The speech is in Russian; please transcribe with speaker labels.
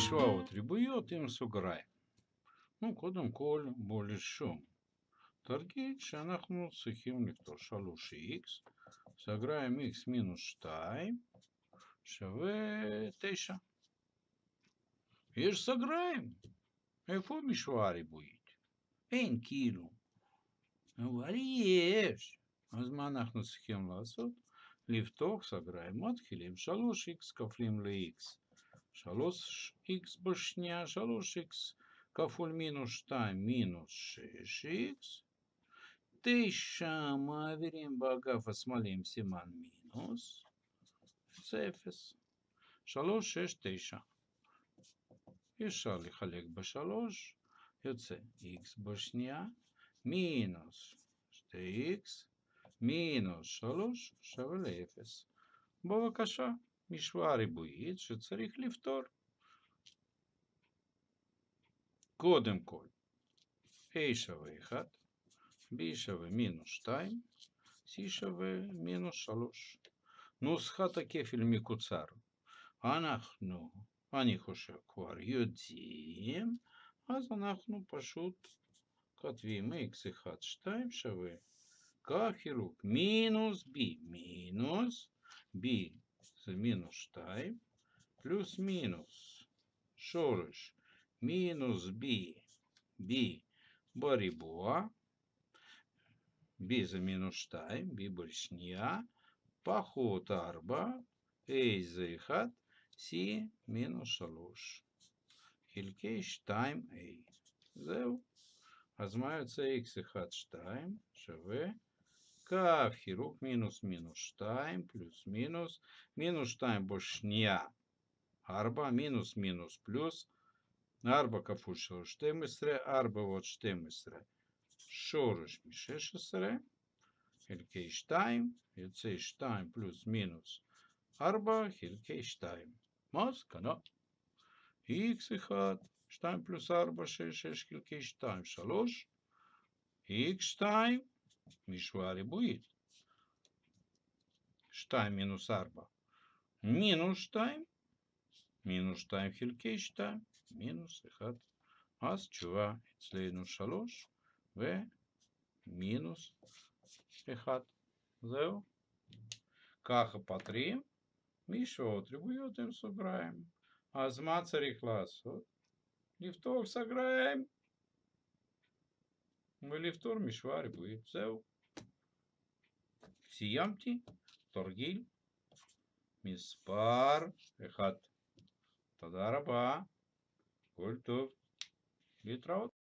Speaker 1: Війшла вот трібуйо, им суграй. Ну, кодом коль Торгич, Торгить шанахну сухим ліктор шалуши X. Сограем X минус штай. Шеве тейша. И ж сыграем. Эфо мишвари будет. Эйн килу. Ну, Варьеш. Азманахну сухим ласот. сыграем сограем от хилим шалуш х кафлим ли X. 3x בשנייה, 3x כפול מינוס 2 מינוס 6x. 9 מעבירים באגף השמאלי עם סימן מינוס, זה 0. 3, 6, 9. אפשר לחלק בשלוש, יוצא x בשנייה, מינוס 2x, מינוס 3 שווה ל-0. בבקשה. Мішварибу гідше, царіх ліфтор. Кодем коль. Ейшаве іхат. Бішаве мінус штайм. Сішаве мінус шалош. Ну, схата кефіль цару, Анахну. Аніху шаквар йодзім. Аз анахну пашут. Катвім ікс іхат штайм шаве. Кахірук мінус бі. Мінус бі це мінус тайм плюс минус шориш минус b, b борібуа, b за минус тайм, b борішня, поход арба, a за іхат, c минус шалуш. Хількейш тайм a. Зев. Аз маю це x іхат штайм, шеве, как хирург минус минус штайм плюс минус минус штайм бошния arba minus minus plus arba kapuçalı işlemişsire arba vot işlemişsire. Şoruşmuş eşisire. Hilke iştayım. Hilse iştayım plus minus arba hilke iştayım. Mas kana. X ihat. Ştayım plus arba şeşeş hilke iştayım. Şaloş. X iştayım. Мишвари будет. Штайм минус арба. Минус штайм. Минус штайм хилкей штайм. Минус эхат. Аз чува эцлейну шалош. В минус эхат. Зео. Каха по три. Мишва отрибует им собираем. Аз цари классу. Лифтов сыграем. Мелифтор Мишвар Буицев. Сиямти Торгиль Миспар Эхат. Тадараба. Культов. Литраут.